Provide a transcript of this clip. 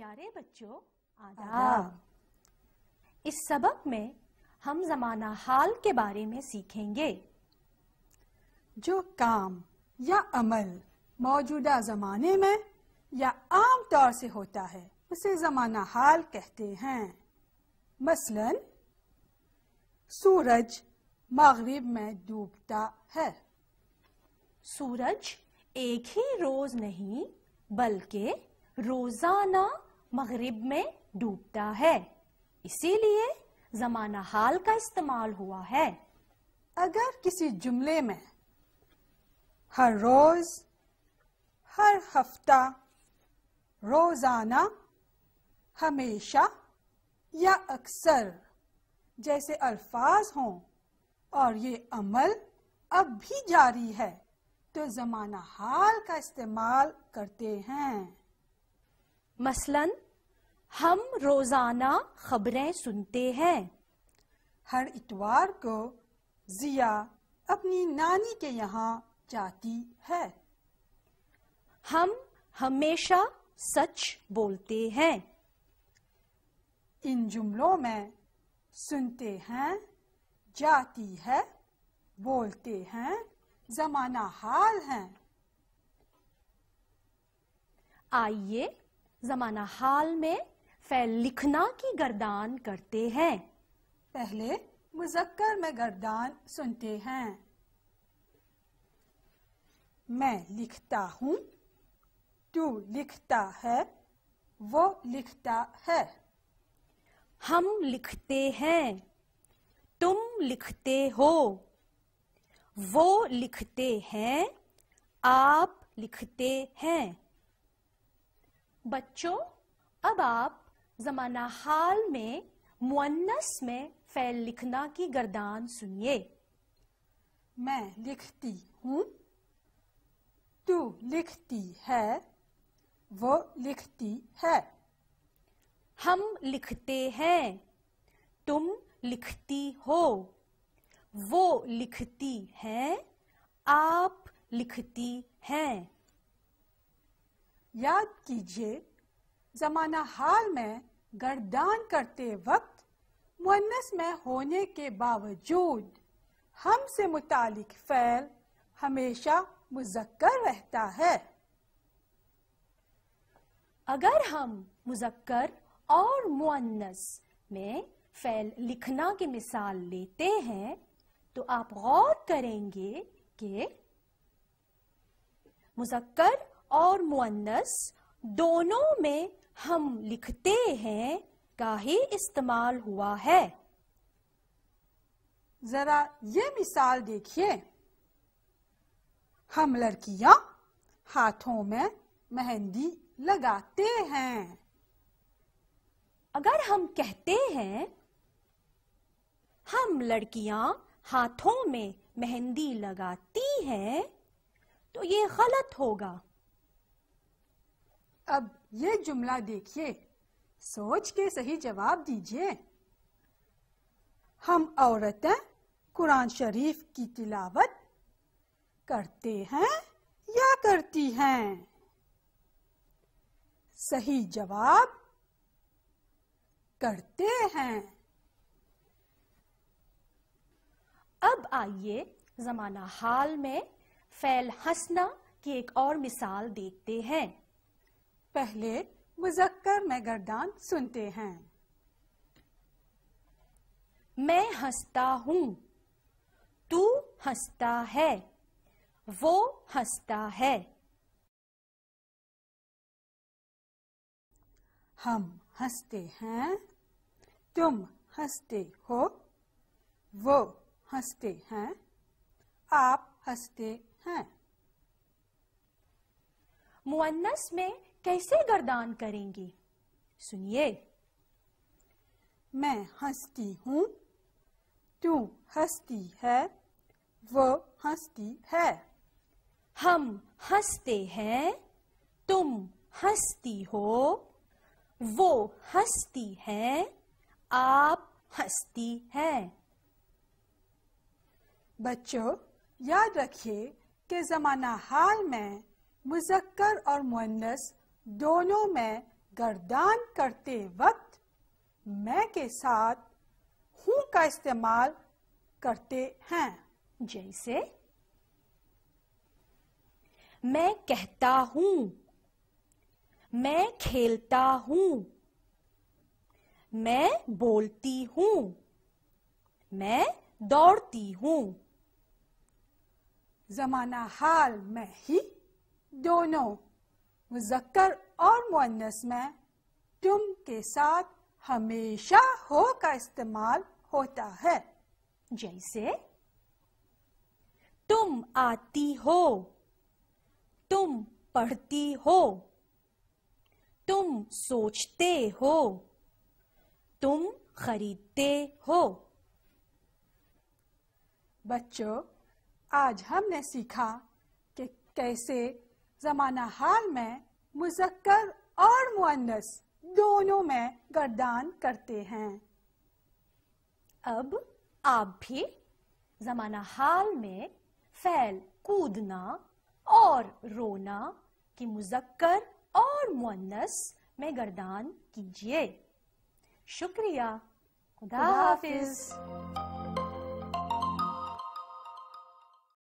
प्यारे बच्चों आदाब हाँ। इस सबक में हम जमाना हाल के बारे में सीखेंगे जो काम या अमल मौजूदा जमाने में या आम तौर से होता है उसे जमाना हाल कहते हैं मसलन सूरज मगरिब में डूबता है सूरज एक ही रोज नहीं बल्कि रोजाना मगरिब में डूबता है इसीलिए जमाना हाल का इस्तेमाल हुआ है अगर किसी जुमले में हर रोज हर हफ्ता रोजाना हमेशा या अक्सर जैसे अल्फाज हों और ये अमल अब भी जारी है तो जमाना हाल का इस्तेमाल करते हैं मसलन हम रोज़ाना खबरें सुनते हैं हर इतवार को जिया अपनी नानी के यहाँ जाती है हम हमेशा सच बोलते हैं इन जुमलों में सुनते हैं जाती है बोलते हैं जमाना हाल है आइए जमाना हाल में फैल लिखना की गर्दान करते हैं पहले मुजक्कर में गर्दान सुनते हैं मैं लिखता हूँ तू लिखता है वो लिखता है हम लिखते हैं तुम लिखते हो वो लिखते हैं आप लिखते हैं बच्चों अब आप जमाना हाल में मुन्नस में फैल लिखना की गर्दान सुनिए मैं लिखती हूँ तू लिखती है वो लिखती है हम लिखते हैं तुम लिखती हो वो लिखती हैं आप लिखती हैं याद कीजिए जमाना हाल में गर्दान करते वक्त मुन्नस में होने के बावजूद हम से मुतालिक फ़ैल हमेशा मुजक्कर रहता है अगर हम मुजक्कर और मुन्नस में फ़ैल लिखना की मिसाल लेते हैं तो आप गौर करेंगे कि मुजक्कर और मुन्नस दोनों में हम लिखते हैं का ही इस्तेमाल हुआ है जरा ये मिसाल देखिए हम लड़कियां हाथों में मेहंदी लगाते हैं अगर हम कहते हैं हम लड़कियां हाथों में मेहंदी लगाती हैं तो ये गलत होगा अब ये जुमला देखिए सोच के सही जवाब दीजिए हम औरतें कुरान शरीफ की तिलावत करते हैं या करती हैं सही जवाब करते हैं अब आइए जमाना हाल में फैल हसना की एक और मिसाल देखते हैं पहले मुजक्कर में गर्दान सुनते हैं मैं हंसता हूँ तू हंसता है वो हंसता है हम हंसते हैं तुम हंसते हो वो हंसते हैं आप हंसते हैं मुअन्नस में कैसे गर्दान करेंगे सुनिए मैं हंसती हूँ तू हंसती है वो हंसती है हम हंसते हैं तुम हंसती हो वो हंसती है आप हंसती है बच्चों याद रखिए कि जमाना हाल में मुजक्कर और मुन्नस दोनों में गर्दान करते वक्त मैं के साथ हूं का इस्तेमाल करते हैं जैसे मैं कहता हूं मैं खेलता हूं मैं बोलती हूं मैं दौड़ती हूं जमाना हाल में ही दोनों मुजक्कर और मुन्नस में तुम के साथ हमेशा हो का इस्तेमाल होता है जैसे तुम आती हो तुम पढ़ती हो तुम सोचते हो तुम खरीदते हो बच्चों आज हमने सीखा कि कैसे जमाना हाल में मुजक्कर और मुअन्नस दोनों में गर्दान करते हैं अब आप भी जमाना हाल में फैल कूदना और रोना की मुजक्कर और मुअन्नस में गर्दान कीजिए शुक्रिया खुदा हाफिज़